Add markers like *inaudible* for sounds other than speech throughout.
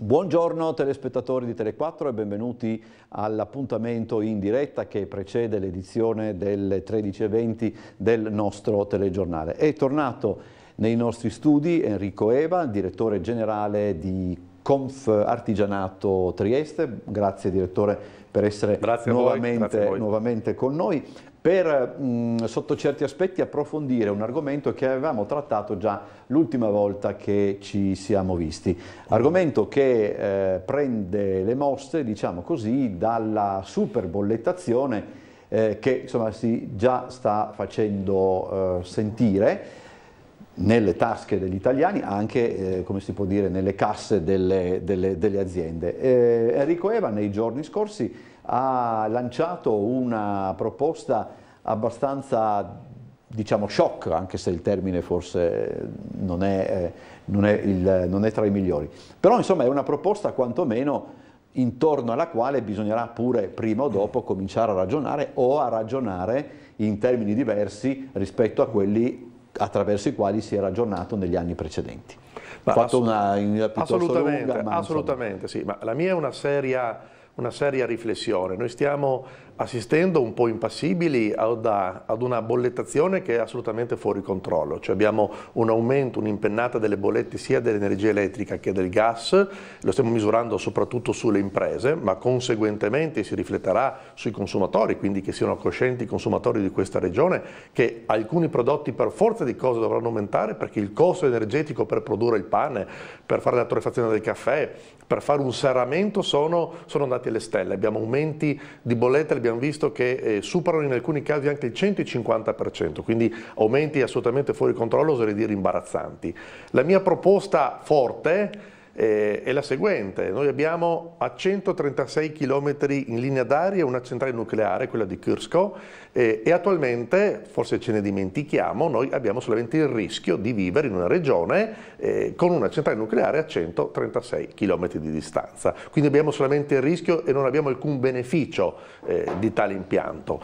Buongiorno telespettatori di Tele4 e benvenuti all'appuntamento in diretta che precede l'edizione del 13.20 del nostro telegiornale. È tornato nei nostri studi Enrico Eva, direttore generale di Conf Artigianato Trieste. Grazie direttore per essere nuovamente, nuovamente, con noi per mh, sotto certi aspetti approfondire un argomento che avevamo trattato già l'ultima volta che ci siamo visti. Argomento che eh, prende le mosse, diciamo così, dalla superbollettazione eh, che insomma, si già sta facendo eh, sentire nelle tasche degli italiani, anche eh, come si può dire nelle casse delle, delle, delle aziende. Eh, Enrico Eva nei giorni scorsi ha lanciato una proposta abbastanza diciamo shock, anche se il termine forse non è, eh, non è, il, non è tra i migliori. Però insomma è una proposta quantomeno intorno alla quale bisognerà pure prima o dopo cominciare a ragionare o a ragionare in termini diversi rispetto a quelli attraverso i quali si era aggiornato negli anni precedenti. Ma Ho fatto una, una assolutamente, lunga, ma assolutamente sì, ma la mia è una seria, una seria riflessione. Noi stiamo assistendo un po' impassibili ad, una bollettazione che è assolutamente fuori controllo, cioè abbiamo un aumento, un'impennata delle bollette sia dell'energia elettrica che del gas, lo stiamo misurando soprattutto sulle imprese, ma conseguentemente si rifletterà sui consumatori, quindi che siano coscienti i consumatori di questa regione che alcuni prodotti per forza di cose dovranno aumentare perché il costo energetico per produrre il pane, per fare la torrefazione del caffè, per fare un serramento sono, sono andati alle stelle, abbiamo aumenti di bollette, abbiamo abbiamo visto che eh, superano in alcuni casi anche il 150%, quindi aumenti assolutamente fuori controllo, oserei dire imbarazzanti. La mia proposta forte eh, è la seguente. Noi abbiamo a 136 km in linea d'aria una centrale nucleare, quella di Kursko, eh, e attualmente, forse ce ne dimentichiamo, noi abbiamo solamente il rischio di vivere in una regione eh, con una centrale nucleare a 136 km di distanza. Quindi abbiamo solamente il rischio e non abbiamo alcun beneficio eh, di tale impianto.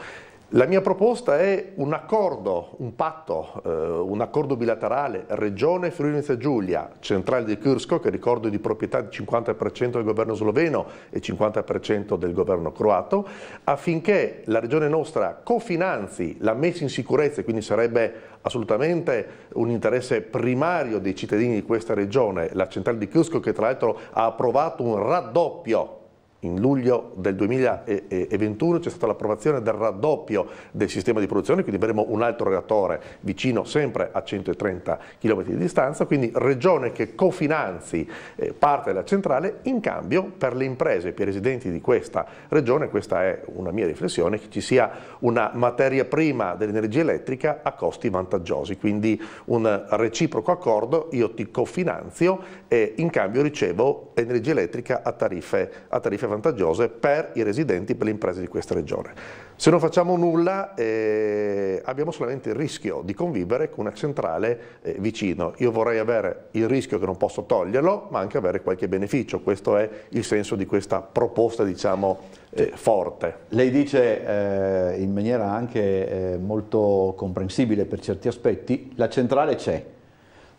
La mia proposta è un accordo, un patto, eh, un accordo bilaterale Regione Friuli Venezia Giulia, centrale di Kursko che ricordo è di proprietà del 50% del governo sloveno e 50% del governo croato, affinché la regione nostra cofinanzi la messa in sicurezza, e quindi sarebbe assolutamente un interesse primario dei cittadini di questa regione, la centrale di Kursko che tra l'altro ha approvato un raddoppio in luglio del 2021 c'è stata l'approvazione del raddoppio del sistema di produzione, quindi avremo un altro reattore vicino sempre a 130 km di distanza, quindi regione che cofinanzi eh, parte della centrale in cambio per le imprese, per i residenti di questa regione, questa è una mia riflessione, che ci sia una materia prima dell'energia elettrica a costi vantaggiosi, quindi un reciproco accordo, io ti cofinanzio e in cambio ricevo energia elettrica a tariffe, a tariffe vantaggiose per i residenti, per le imprese di questa regione. Se non facciamo nulla eh, abbiamo solamente il rischio di convivere con una centrale eh, vicino. Io vorrei avere il rischio che non posso toglierlo, ma anche avere qualche beneficio. Questo è il senso di questa proposta, diciamo, eh, forte. Lei dice eh, in maniera anche eh, molto comprensibile per certi aspetti, la centrale c'è,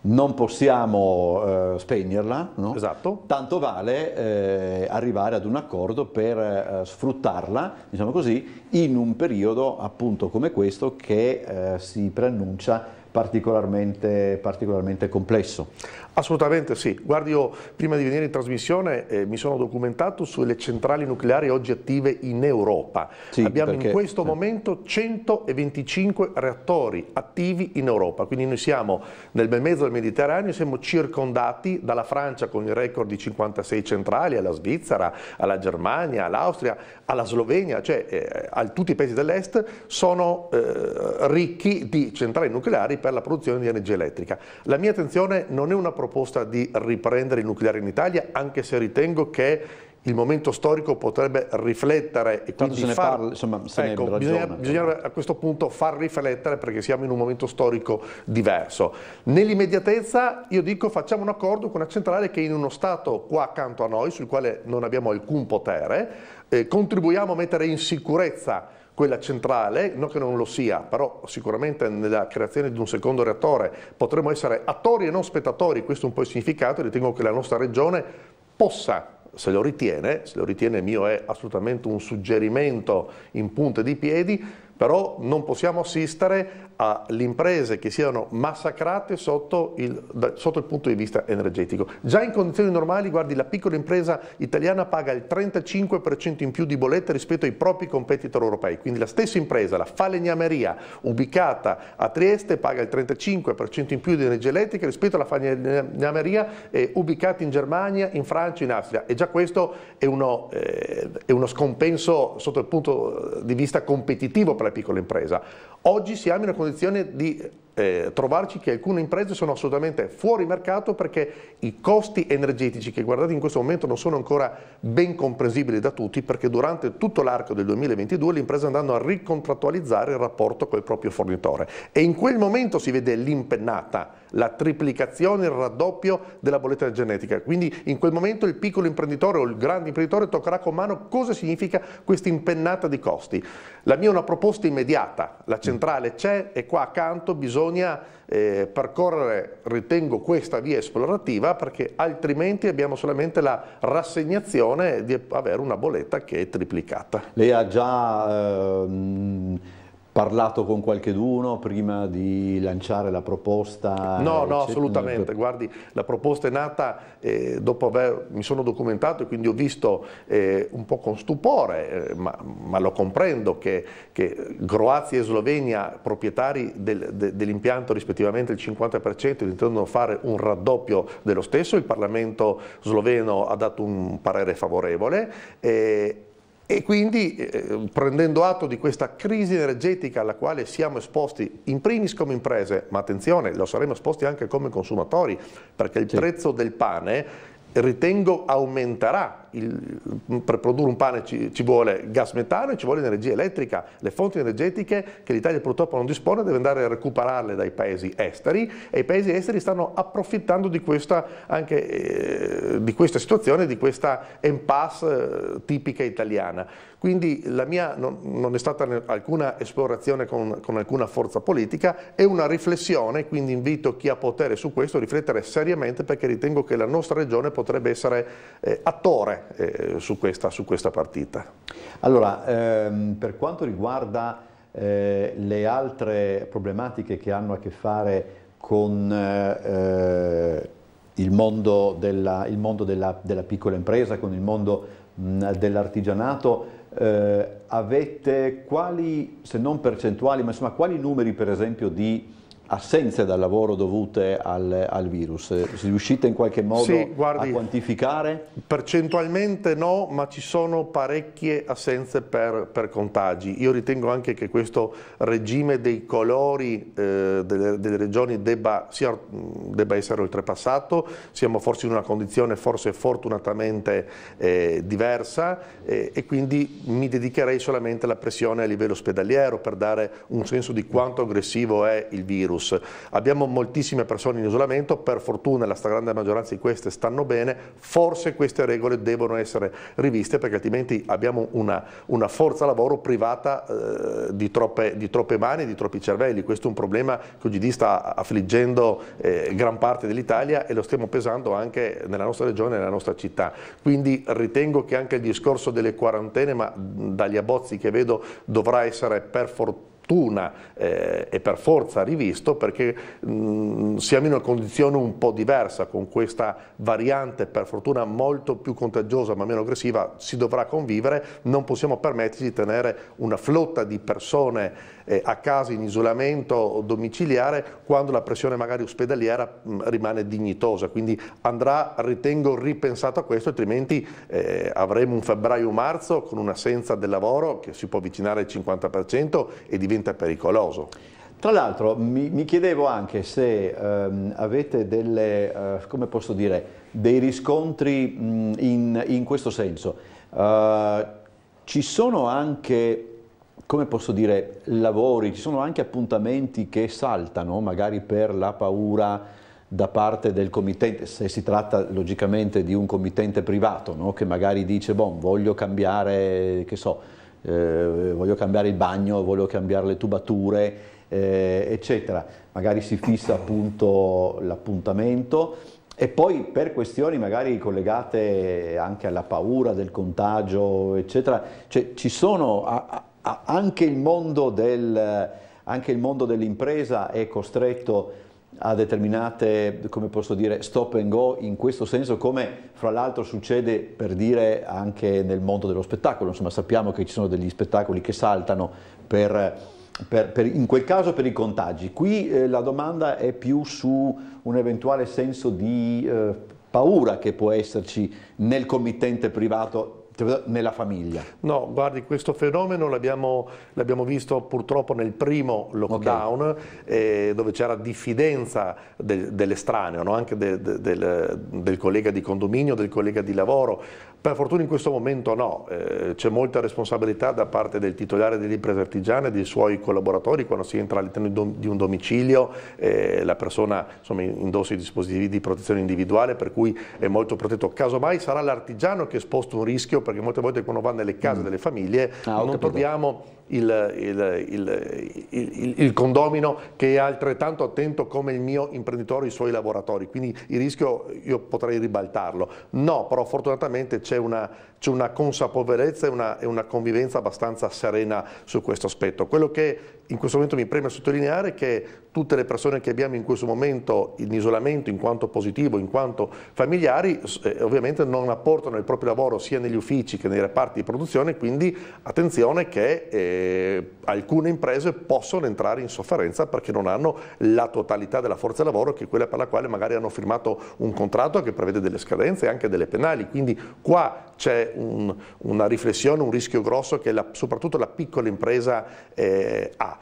non possiamo eh, spegnerla, no? esatto. tanto vale eh, arrivare ad un accordo per eh, sfruttarla, diciamo così, in un periodo appunto come questo che eh, si preannuncia particolarmente, particolarmente complesso. Assolutamente sì, guardi io prima di venire in trasmissione eh, mi sono documentato sulle centrali nucleari oggi attive in Europa, sì, abbiamo perché... in questo eh. momento 125 reattori attivi in Europa, quindi noi siamo nel bel mezzo del Mediterraneo, siamo circondati dalla Francia con il record di 56 centrali, alla Svizzera, alla Germania, all'Austria, alla Slovenia, cioè eh, a tutti i paesi dell'est sono eh, ricchi di centrali nucleari per la produzione di energia elettrica. La mia attenzione non è una produzione proposta di riprendere il nucleare in Italia, anche se ritengo che il momento storico potrebbe riflettere e quindi se ne far, parla, insomma, se ecco, ne bisogna, bisogna, eh. a questo punto far riflettere perché siamo in un momento storico diverso. Nell'immediatezza io dico facciamo un accordo con una centrale che è in uno stato qua accanto a noi, sul quale non abbiamo alcun potere, eh, contribuiamo a mettere in sicurezza quella centrale, non che non lo sia, però sicuramente nella creazione di un secondo reattore potremmo essere attori e non spettatori, questo è un po' il significato, ritengo che la nostra regione possa se lo ritiene, se lo ritiene mio è assolutamente un suggerimento in punta di piedi, però non possiamo assistere alle imprese che siano massacrate sotto il, sotto il, punto di vista energetico. Già in condizioni normali, guardi, la piccola impresa italiana paga il 35% in più di bollette rispetto ai propri competitor europei, quindi la stessa impresa, la falegnameria ubicata a Trieste paga il 35% in più di energia elettrica rispetto alla falegnameria eh, ubicata in Germania, in Francia, in Austria e già questo è uno, eh, è uno scompenso sotto il punto di vista competitivo per la piccola impresa. Oggi siamo in una condizione di eh, trovarci che alcune imprese sono assolutamente fuori mercato perché i costi energetici che guardate in questo momento non sono ancora ben comprensibili da tutti perché durante tutto l'arco del 2022 le imprese andranno a ricontrattualizzare il rapporto col proprio fornitore e in quel momento si vede l'impennata la triplicazione, il raddoppio della bolletta genetica. Quindi in quel momento il piccolo imprenditore o il grande imprenditore toccherà con mano cosa significa questa impennata di costi. La mia è una proposta immediata, la centrale c'è e qua accanto bisogna eh, percorrere, ritengo, questa via esplorativa perché altrimenti abbiamo solamente la rassegnazione di avere una bolletta che è triplicata. Lei ha già... Ehm parlato con qualcheduno prima di lanciare la proposta? No, no, assolutamente. Guardi, la proposta è nata eh, dopo aver, mi sono documentato e quindi ho visto eh, un po' con stupore, eh, ma, ma, lo comprendo, che, che Croazia e Slovenia, proprietari del, de, dell'impianto rispettivamente il 50%, intendono fare un raddoppio dello stesso. Il Parlamento sloveno ha dato un parere favorevole eh, e quindi eh, prendendo atto di questa crisi energetica alla quale siamo esposti in primis come imprese, ma attenzione, lo saremo esposti anche come consumatori, perché il prezzo del pane ritengo aumenterà. Il, per produrre un pane ci, ci, vuole gas metano e ci vuole energia elettrica. Le fonti energetiche che l'Italia purtroppo non dispone deve andare a recuperarle dai paesi esteri e i paesi esteri stanno approfittando di questa, anche, eh, di questa situazione, di questa impasse eh, tipica italiana. Quindi la mia non, non è stata alcuna esplorazione con, con, alcuna forza politica, è una riflessione, quindi invito chi ha potere su questo a riflettere seriamente perché ritengo che la nostra regione potrebbe essere eh, attore eh, su, questa, su, questa, partita. Allora, ehm, per quanto riguarda eh, le altre problematiche che hanno a che fare con eh, il mondo, della, il mondo della, della, piccola impresa, con il mondo dell'artigianato, eh, avete quali, se non percentuali, ma insomma quali numeri per esempio di assenze dal lavoro dovute al, al virus? Si eh, riuscite in qualche modo sì, guardi, a quantificare? Percentualmente no, ma ci sono parecchie assenze per, per contagi. Io ritengo anche che questo regime dei colori eh, delle, delle, regioni debba, sia, debba, essere oltrepassato, siamo forse in una condizione forse fortunatamente eh, diversa eh, e quindi mi dedicherei solamente alla pressione a livello ospedaliero per dare un senso di quanto aggressivo è il virus virus. Abbiamo moltissime persone in isolamento, per fortuna la stragrande maggioranza di queste stanno bene, forse queste regole devono essere riviste perché altrimenti abbiamo una, una forza lavoro privata eh, di, troppe, di, troppe, mani, di troppi cervelli. Questo è un problema che oggi sta affliggendo eh, gran parte dell'Italia e lo stiamo pesando anche nella nostra regione, e nella nostra città. Quindi ritengo che anche il discorso delle quarantene, ma dagli abbozzi che vedo, dovrà essere per fortuna fortuna eh, e per forza rivisto perché mh, mm, siamo in una condizione un po' diversa con questa variante per fortuna molto più contagiosa ma meno aggressiva si dovrà convivere, non possiamo permetterci di tenere una flotta di persone eh, a casa in isolamento domiciliare quando la pressione magari ospedaliera mh, mm, rimane dignitosa, quindi andrà ritengo ripensato a questo altrimenti eh, avremo un febbraio-marzo con un'assenza del lavoro che si può avvicinare al 50% e diventa diventa pericoloso. Tra l'altro mi, mi, chiedevo anche se ehm, avete delle, eh, dire, dei riscontri mh, in, in, questo senso. Uh, ci sono anche come posso dire, lavori, ci sono anche appuntamenti che saltano, magari per la paura da parte del committente, se si tratta logicamente di un committente privato, no? che magari dice, boh, voglio cambiare, che so, eh, voglio cambiare il bagno, voglio cambiare le tubature, eh, eccetera. Magari si fissa appunto l'appuntamento e poi per questioni magari collegate anche alla paura del contagio, eccetera, cioè, ci sono a, a, anche il mondo del dell'impresa è costretto a a determinate, come posso dire, stop and go in questo senso, come fra l'altro succede per dire anche nel mondo dello spettacolo, insomma sappiamo che ci sono degli spettacoli che saltano per, per, per, in quel caso per i contagi. Qui eh, la domanda è più su un eventuale senso di eh, paura che può esserci nel committente privato nella famiglia? No, guardi, questo fenomeno l'abbiamo visto purtroppo nel primo lockdown, okay. eh, dove c'era diffidenza de, dell'estraneo, no? anche de, de, del, del, collega di condominio, del collega di lavoro. Per fortuna in questo momento no, eh, c'è molta responsabilità da parte del titolare dell'impresa artigiana e dei suoi collaboratori quando si entra all'interno di un domicilio, eh, la persona insomma, indossa i dispositivi di protezione individuale per cui è molto protetto. Casomai sarà l'artigiano che è esposto a un rischio perché molte volte quando va nelle case mm. delle famiglie ah, non troviamo il, il, il, il, condomino che è altrettanto attento come il mio imprenditore e i suoi lavoratori, quindi il rischio io potrei ribaltarlo. No, però fortunatamente c'è una, una, consapevolezza e una, e una, convivenza abbastanza serena su questo aspetto. Quello che in questo momento mi preme sottolineare è che tutte le persone che abbiamo in questo momento in isolamento, in quanto positivo, in quanto familiari, eh, ovviamente non apportano il proprio lavoro sia negli uffici che nei reparti di produzione, quindi attenzione che... Eh, eh, alcune imprese possono entrare in sofferenza perché non hanno la totalità della forza lavoro che è quella per la quale magari hanno firmato un contratto che prevede delle scadenze e anche delle penali. Quindi qua c'è un, una riflessione, un rischio grosso che la, soprattutto la piccola impresa eh, ha.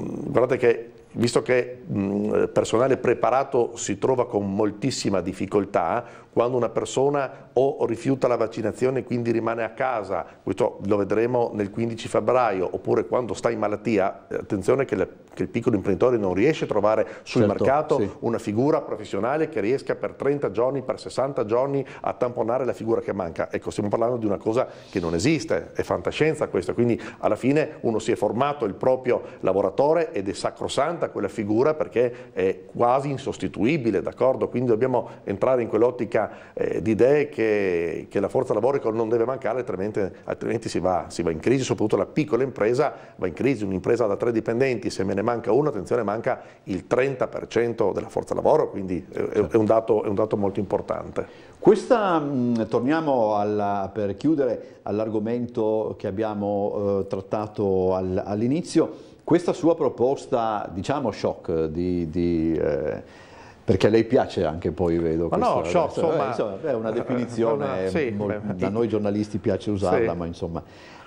Mm, guardate che visto che il mm, personale preparato si trova con moltissima difficoltà, quando una persona o rifiuta la vaccinazione e quindi rimane a casa, questo lo vedremo nel 15 febbraio, oppure quando sta in malattia, attenzione che, le, che il piccolo imprenditore non riesce a trovare sul certo, mercato sì. una figura professionale che riesca per 30 giorni, per 60 giorni a tamponare la figura che manca. Ecco, stiamo parlando di una cosa che non esiste, è fantascienza questa, quindi alla fine uno si è formato il proprio lavoratore ed è sacrosanta quella figura perché è quasi insostituibile, d'accordo? Quindi dobbiamo entrare in quell'ottica politica eh, di idee che, che, la forza lavoro non deve mancare, altrimenti, altrimenti si, va, si, va, in crisi, soprattutto la piccola impresa va in crisi, un'impresa da tre dipendenti, se me ne manca uno, attenzione, manca il 30% della forza lavoro, quindi è, è, un dato, è un dato molto importante. Questa, torniamo alla, per chiudere all'argomento che abbiamo eh, trattato al, all'inizio, questa sua proposta, diciamo shock, di, di eh, perché a lei piace anche poi, vedo. Ma no, so, insomma, eh, insomma, è una eh, definizione, una, sì, da noi giornalisti piace usarla, sì. ma insomma...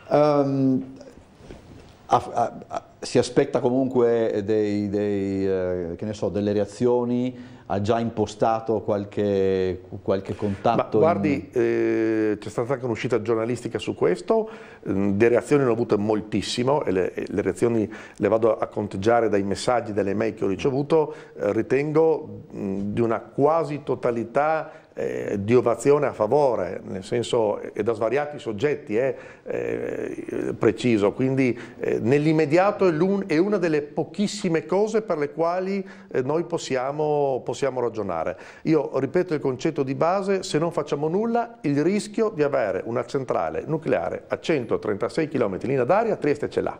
Um, a, a, a, si aspetta comunque dei, dei, eh, so, delle reazioni, ha già impostato qualche, qualche contatto? Ma guardi, in... eh, c'è stata anche un'uscita giornalistica su questo, Ehm, le reazioni ne ho avute moltissimo e le, le, reazioni le vado a conteggiare dai messaggi, dalle mail che ho ricevuto, eh, ritengo di una quasi totalità eh, di ovazione a favore, nel senso è eh, da svariati soggetti, eh, eh preciso, quindi eh, nell'immediato è, un, è, una delle pochissime cose per le quali noi possiamo, possiamo, ragionare. Io ripeto il concetto di base, se non facciamo nulla il rischio di avere una centrale nucleare a 100 236 km in linea d'aria, Trieste ce l'ha.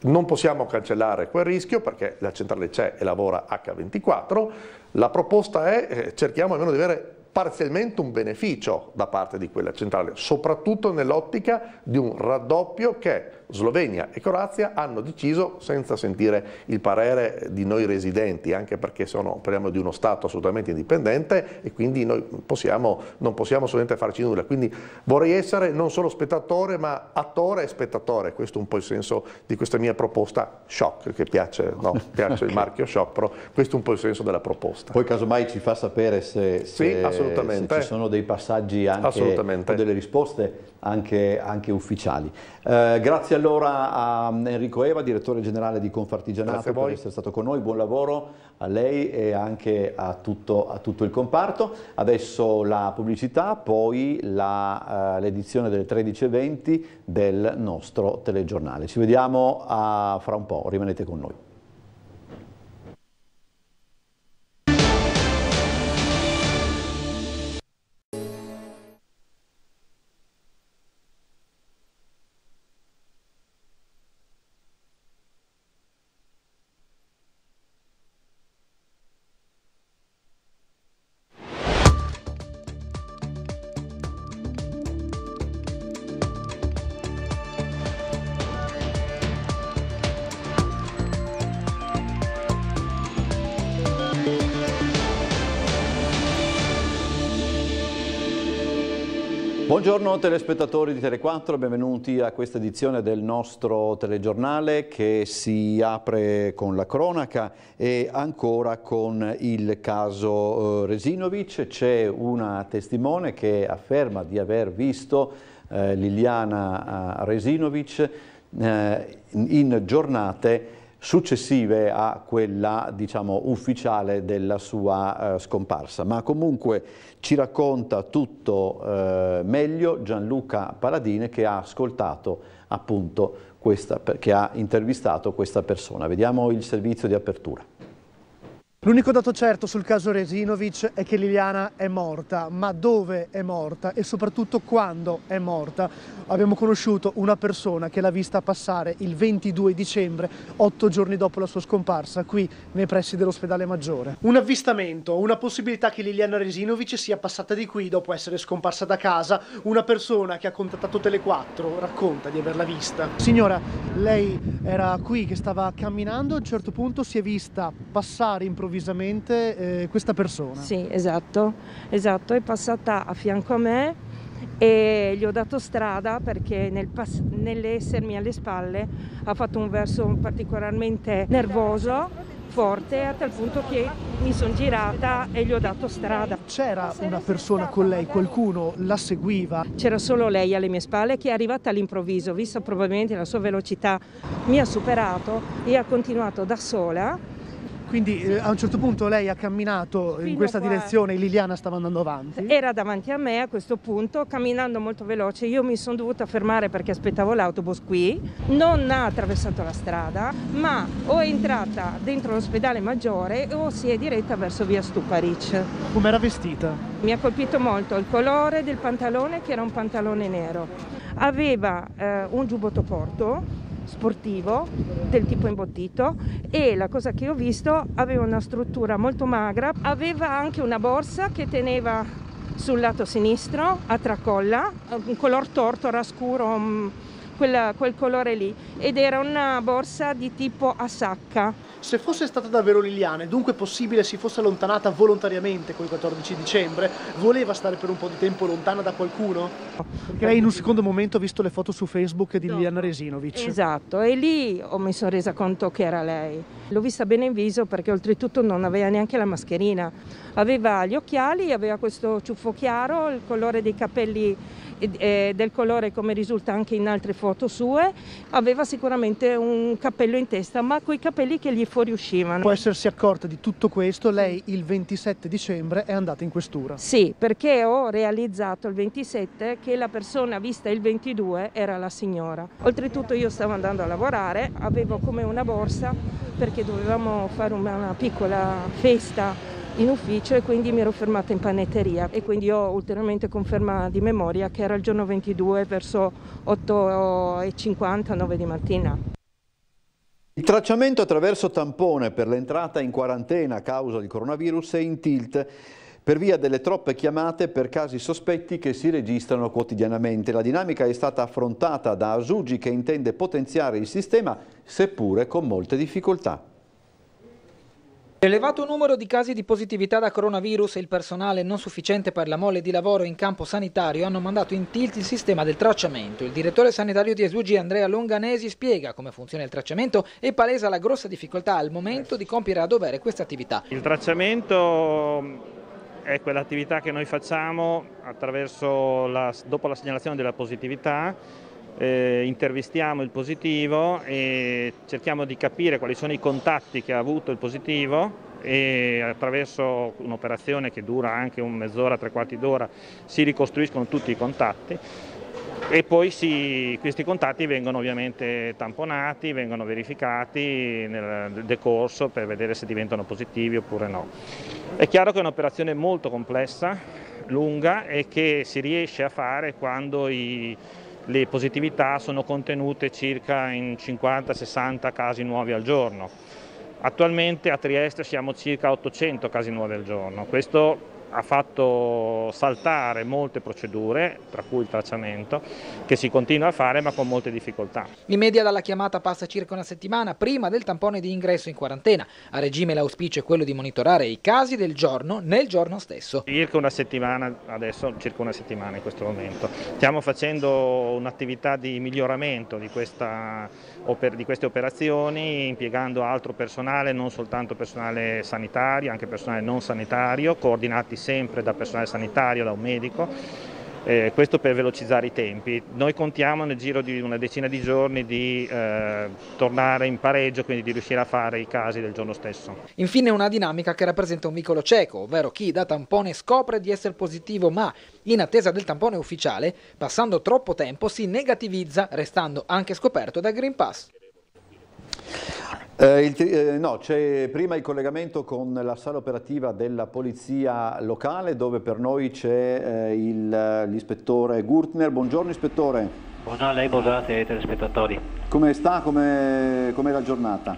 Non possiamo cancellare quel rischio perché la centrale c'è e lavora H24. La proposta è, eh, cerchiamo almeno di avere parzialmente un beneficio da parte di quella centrale, soprattutto nell'ottica di un raddoppio che Slovenia e Croazia hanno deciso, senza sentire il parere di noi residenti, anche perché sono, parliamo di uno Stato assolutamente indipendente e quindi noi possiamo, non possiamo assolutamente farci nulla. Quindi vorrei essere non solo spettatore ma attore e spettatore, questo è un po' il senso di questa mia proposta shock, che piace, no, *laughs* piace okay. il marchio shock, però questo è un po' il senso della proposta. Poi casomai ci fa sapere se, se, sì, se ci sono dei passaggi anche o delle risposte anche, anche ufficiali. Eh, grazie allora a Enrico Eva, direttore generale di Confartigianato, per essere stato con noi, buon lavoro a lei e anche a tutto, a tutto il comparto. Adesso la pubblicità, poi eh, l'edizione uh, delle 13.20 del nostro telegiornale. Ci vediamo uh, fra un po', rimanete con noi. Buongiorno telespettatori di Tele4, benvenuti a questa edizione del nostro telegiornale che si apre con la cronaca e ancora con il caso eh, Resinovic. C'è una testimone che afferma di aver visto eh, Liliana eh, Resinovic eh, in giornate successive a quella diciamo, ufficiale della sua eh, scomparsa. Ma comunque ci racconta tutto eh, meglio Gianluca Paladine che ha ascoltato appunto questa, che ha intervistato questa persona. Vediamo il servizio di apertura. L'unico dato certo sul caso Resinovic è che Liliana è morta, ma dove è morta e soprattutto quando è morta. Abbiamo conosciuto una persona che l'ha vista passare il 22 dicembre, otto giorni dopo la sua scomparsa, qui nei pressi dell'ospedale maggiore. Un avvistamento, una possibilità che Liliana Resinovic sia passata di qui dopo essere scomparsa da casa. Una persona che ha contattato Tele4 racconta di averla vista. Signora, lei era qui che stava camminando, a un certo punto si è vista passare improvvisamente improvvisamente eh, questa persona. Sì, esatto, esatto, è passata a fianco a me e gli ho dato strada perché nel pass- nell'essermi alle spalle ha fatto un verso particolarmente nervoso forte a tal punto che mi sono girata e gli ho dato strada. C'era una persona con lei, qualcuno la seguiva? C'era solo lei alle mie spalle che è arrivata all'improvviso, vista probabilmente la sua velocità, mi ha superato e ha continuato da sola quindi eh, a un certo punto lei ha camminato Fino in questa qua... direzione, Liliana stava andando avanti. Era davanti a me a questo punto, camminando molto veloce, io mi sono dovuta fermare perché aspettavo l'autobus qui, non ha attraversato la strada, ma o è entrata dentro l'ospedale maggiore o si è diretta verso via Stuparic. Come era vestita? Mi ha colpito molto il colore del pantalone che era un pantalone nero. Aveva eh, un giubbotto corto sportivo del tipo imbottito e la cosa che ho visto aveva una struttura molto magra, aveva anche una borsa che teneva sul lato sinistro a tracolla, un color tortora scuro, mm, quel, quel colore lì, ed era una borsa di tipo a sacca. Se fosse stata davvero Liliana e dunque possibile si fosse allontanata volontariamente quel 14 dicembre, voleva stare per un po' di tempo lontana da qualcuno? Che lei in un secondo momento ha visto le foto su Facebook di Liliana Resinovic. Esatto, e lì mi sono resa conto che era lei. L'ho vista bene in viso perché oltretutto non aveva neanche la mascherina. Aveva gli occhiali, aveva questo ciuffo chiaro, il colore dei capelli del colore come risulta anche in altre foto sue, aveva sicuramente un cappello in testa, ma quei capelli che gli fuoriuscivano. Può essersi accorta di tutto questo, lei il 27 dicembre è andata in questura. Sì, perché ho realizzato il 27 che la persona vista il 22 era la signora. Oltretutto io stavo andando a lavorare, avevo come una borsa perché dovevamo fare una piccola festa in ufficio e quindi mi ero fermata in panetteria e quindi ho ulteriormente conferma di memoria che era il giorno 22 verso 8.50, 9 di mattina. Il tracciamento attraverso tampone per l'entrata in quarantena a causa del coronavirus è in tilt per via delle troppe chiamate per casi sospetti che si registrano quotidianamente. La dinamica è stata affrontata da Asugi che intende potenziare il sistema seppure con molte difficoltà. L'elevato numero di casi di positività da coronavirus e il personale non sufficiente per la mole di lavoro in campo sanitario hanno mandato in tilt il sistema del tracciamento. Il direttore sanitario di Esugi Andrea Longanesi spiega come funziona il tracciamento e palesa la grossa difficoltà al momento di compiere a dovere questa attività. Il tracciamento mm, è quell'attività che noi facciamo attraverso la, dopo la segnalazione della positività eh, intervistiamo il positivo e cerchiamo di capire quali sono i contatti che ha avuto il positivo e attraverso un'operazione che dura anche un mezz'ora, tre quarti d'ora si ricostruiscono tutti i contatti e poi si, questi contatti vengono ovviamente tamponati, vengono verificati nel decorso per vedere se diventano positivi oppure no. È chiaro che è un'operazione molto complessa, lunga e che si riesce a fare quando i le positività sono contenute circa in 50-60 casi nuovi al giorno. Attualmente a Trieste siamo circa 800 casi nuovi al giorno, questo ha fatto saltare molte procedure, tra cui il tracciamento, che si continua a fare ma con molte difficoltà. In media dalla chiamata passa circa una settimana prima del tampone di ingresso in quarantena. A regime l'auspicio è quello di monitorare i casi del giorno nel giorno stesso. Circa una settimana adesso, circa una settimana in questo momento. Stiamo facendo un'attività di miglioramento di, questa, di queste operazioni impiegando altro personale, non soltanto personale sanitario, anche personale non sanitario, coordinati sempre da personale sanitario, da un medico, eh, questo per velocizzare i tempi. Noi contiamo nel giro di una decina di giorni di eh, tornare in pareggio, quindi di riuscire a fare i casi del giorno stesso. Infine una dinamica che rappresenta un vicolo cieco, ovvero chi da tampone scopre di essere positivo ma in attesa del tampone ufficiale, passando troppo tempo, si negativizza restando anche scoperto da Green Pass. Eh, il, eh, no, c'è prima il collegamento con la sala operativa della polizia locale dove per noi c'è eh, l'ispettore Gurtner. Buongiorno ispettore. Buongiorno a lei, buongiorno a ai telespettatori. Come sta? Come com è la giornata?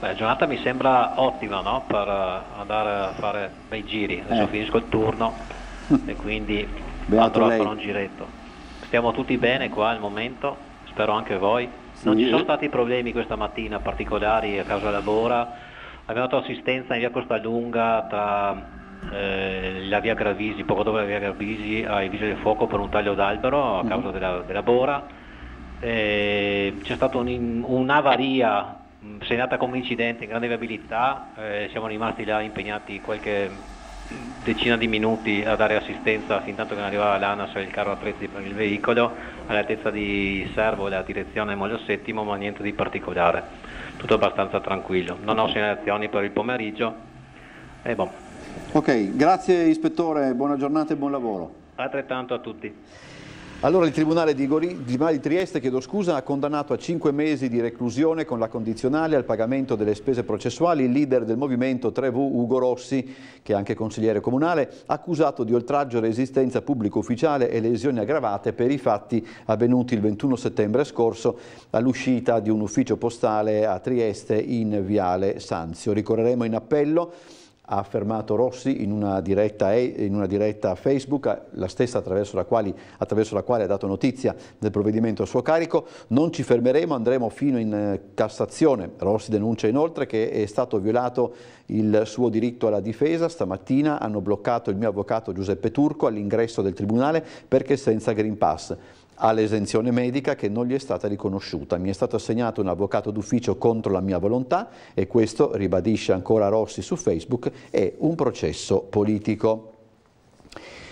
Beh, la giornata mi sembra ottima no? per eh, andare a fare bei giri, adesso eh. finisco il turno *laughs* e quindi andrò a fare un giretto. Stiamo tutti bene qua al momento, spero anche voi. Non ci sono stati problemi questa mattina particolari a causa della bora. abbiamo dato assistenza in via Costa Lunga tra eh, la via Gravisi, poco dopo la via Gravisi, ai Vigili del Fuoco per un taglio d'albero a mm-hmm. causa della, della bora. Eh, c'è stata un'avaria segnata come incidente in grande viabilità, eh, siamo rimasti là impegnati qualche decina di minuti a dare assistenza fin tanto che non arrivava l'ANAS e il carro attrezzi per il veicolo all'altezza di Servo e la direzione Mollo Settimo, ma niente di particolare, tutto abbastanza tranquillo. Non ho segnalazioni per il pomeriggio e boh. Ok, grazie ispettore, buona giornata e buon lavoro. Altrettanto a tutti. Allora il Tribunale di, Gori, di Trieste scusa, ha condannato a 5 mesi di reclusione con la condizionale al pagamento delle spese processuali il leader del movimento 3V Ugo Rossi, che è anche consigliere comunale, accusato di oltraggio resistenza pubblico ufficiale e lesioni aggravate per i fatti avvenuti il 21 settembre scorso all'uscita di un ufficio postale a Trieste in Viale Sanzio. Ricorreremo in appello ha affermato Rossi in una, diretta, in una diretta, Facebook, eh, la stessa attraverso la, quali, attraverso la quale ha dato notizia del provvedimento a suo carico. Non ci fermeremo, andremo fino in eh, Cassazione. Rossi denuncia inoltre che è stato violato il suo diritto alla difesa. Stamattina hanno bloccato il mio avvocato Giuseppe Turco all'ingresso del Tribunale perché senza Green Pass all'esenzione medica che non gli è stata riconosciuta. Mi è stato assegnato un avvocato d'ufficio contro la mia volontà e questo, ribadisce ancora Rossi su Facebook, è un processo politico.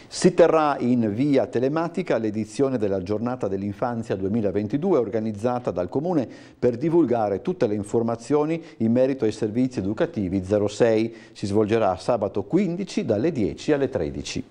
Si terrà in via telematica l'edizione della giornata dell'infanzia 2022 organizzata dal Comune per divulgare tutte le informazioni in merito ai servizi educativi 06. Si svolgerà sabato 15 dalle 10 alle 13.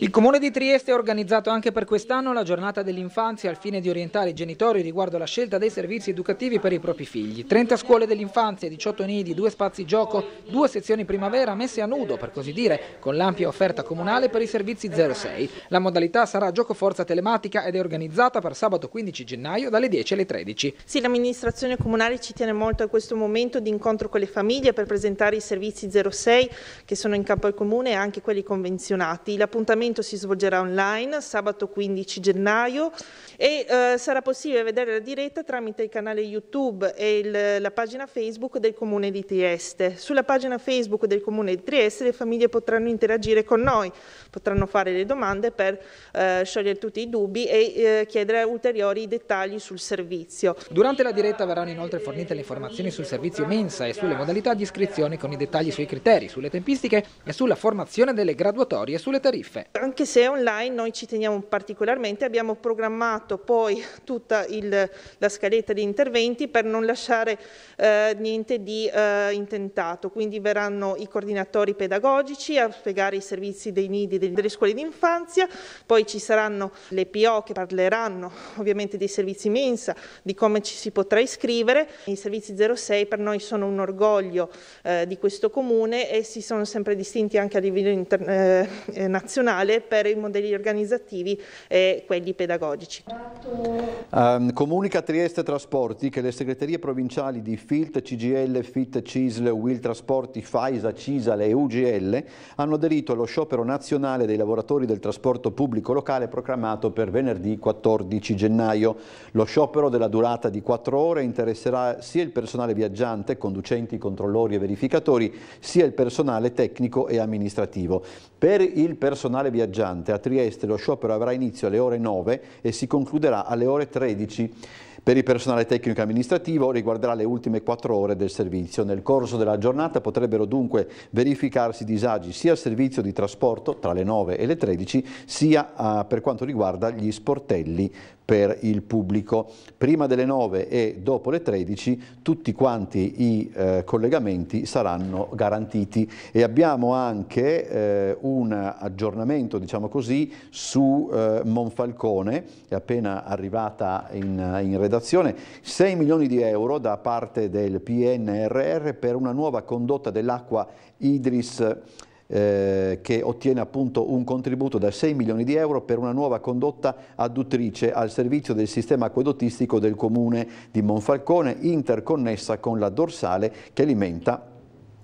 Il Comune di Trieste ha organizzato anche per quest'anno la giornata dell'infanzia al fine di orientare i genitori riguardo alla scelta dei servizi educativi per i propri figli. 30 scuole dell'infanzia, 18 nidi, 2 spazi gioco, 2 sezioni primavera messe a nudo, per così dire, con l'ampia offerta comunale per i servizi 06. La modalità sarà giocoforza telematica ed è organizzata per sabato 15 gennaio dalle 10 alle 13. Sì, l'amministrazione comunale ci tiene molto a questo momento di incontro con le famiglie per presentare i servizi 06 che sono in campo al comune e anche quelli convenzionati. L'appuntamento L'appuntamento si svolgerà online sabato 15 gennaio e eh, sarà possibile vedere la diretta tramite il canale YouTube e il, la pagina Facebook del Comune di Trieste. Sulla pagina Facebook del Comune di Trieste le famiglie potranno interagire con noi, potranno fare le domande per eh, sciogliere tutti i dubbi e eh, chiedere ulteriori dettagli sul servizio. Durante la diretta verranno inoltre fornite le informazioni sul servizio mensa e sulle modalità di iscrizione con i dettagli sui criteri, sulle tempistiche e sulla formazione delle graduatorie e sulle tariffe anche se online noi ci teniamo particolarmente, abbiamo programmato poi tutta il, la scaletta di interventi per non lasciare eh, niente di eh, intentato, quindi verranno i coordinatori pedagogici a spiegare i servizi dei nidi delle scuole d'infanzia, poi ci saranno le PO che parleranno ovviamente dei servizi mensa, di come ci si potrà iscrivere, i servizi 06 per noi sono un orgoglio eh, di questo comune e si sono sempre distinti anche a livello eh, nazionale generale per i modelli organizzativi e quelli pedagogici. Um, comunica Trieste Trasporti che le segreterie provinciali di FILT, CGL, FIT, CISL, WIL Trasporti, FAISA, CISAL e UGL hanno aderito allo sciopero nazionale dei lavoratori del trasporto pubblico locale programmato per venerdì 14 gennaio. Lo sciopero della durata di 4 ore interesserà sia il personale viaggiante, conducenti, controllori e verificatori, sia il personale tecnico e amministrativo. Per il personale viaggiante a Trieste lo sciopero avrà inizio alle ore 9 e si concluderà alle ore 13. Per il personale tecnico e amministrativo riguarderà le ultime 4 ore del servizio. Nel corso della giornata potrebbero dunque verificarsi disagi sia al servizio di trasporto tra le 9 e le 13 sia eh, per quanto riguarda gli sportelli per il pubblico. Prima delle 9 e dopo le 13 tutti quanti i eh, collegamenti saranno garantiti e abbiamo anche eh, un aggiornamento diciamo così, su eh, Monfalcone, è appena arrivata in, in redazione, 6 milioni di euro da parte del PNRR per una nuova condotta dell'acqua idris eh, che ottiene appunto un contributo da 6 milioni di euro per una nuova condotta adduttrice al servizio del sistema acquedottistico del comune di Monfalcone interconnessa con la dorsale che alimenta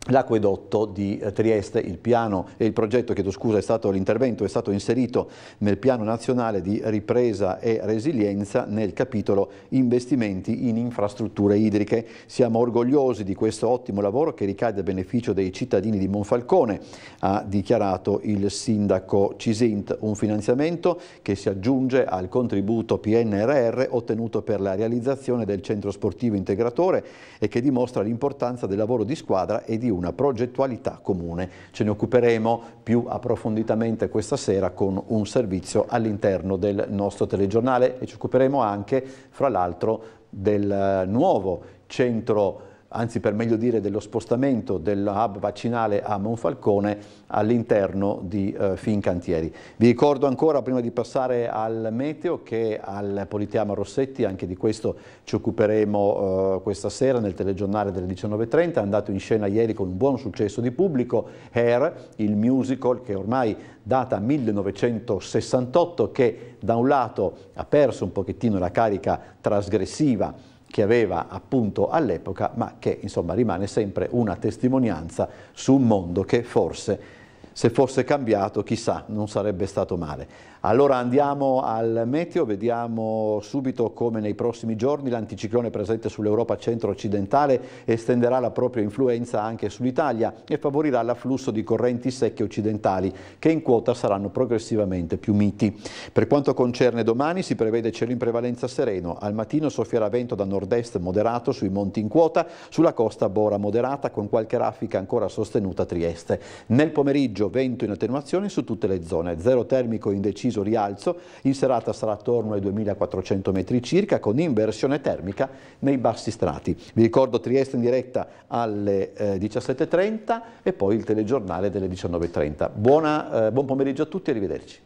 L'acquedotto di eh, Trieste, il piano e il progetto, chiedo scusa, è stato l'intervento, è stato inserito nel piano nazionale di ripresa e resilienza nel capitolo investimenti in infrastrutture idriche. Siamo orgogliosi di questo ottimo lavoro che ricade a beneficio dei cittadini di Monfalcone, ha dichiarato il sindaco Cisint, un finanziamento che si aggiunge al contributo PNRR ottenuto per la realizzazione del centro sportivo integratore e che dimostra l'importanza del lavoro di squadra e di una progettualità comune. Ce ne occuperemo più approfonditamente questa sera con un servizio all'interno del nostro telegiornale e ci occuperemo anche, fra l'altro, del eh, nuovo centro anzi per meglio dire dello spostamento del hub vaccinale a Monfalcone all'interno di eh, Fincantieri. Vi ricordo ancora, prima di passare al meteo, che al Politeama Rossetti, anche di questo ci occuperemo eh, questa sera nel telegiornale delle 19.30, è andato in scena ieri con un buon successo di pubblico, Hair, il musical che ormai data 1968 che da un lato ha perso un pochettino la carica trasgressiva che aveva appunto all'epoca, ma che insomma rimane sempre una testimonianza su un mondo che forse, se fosse cambiato, chissà, non sarebbe stato male. Allora andiamo al meteo, vediamo subito come nei prossimi giorni l'anticiclone presente sull'Europa centro-occidentale estenderà la propria influenza anche sull'Italia e favorirà l'afflusso di correnti secche occidentali che in quota saranno progressivamente più miti. Per quanto concerne domani si prevede cielo in prevalenza sereno, al mattino soffierà vento da nord-est moderato sui monti in quota, sulla costa Bora moderata con qualche raffica ancora sostenuta a Trieste. Nel pomeriggio vento in attenuazione su tutte le zone, zero termico indeciso deciso rialzo, in serata sarà attorno ai 2400 metri circa con inversione termica nei bassi strati. Vi ricordo Trieste in diretta alle 17.30 eh, e poi il telegiornale delle 19.30. Eh, buon pomeriggio a tutti e arrivederci.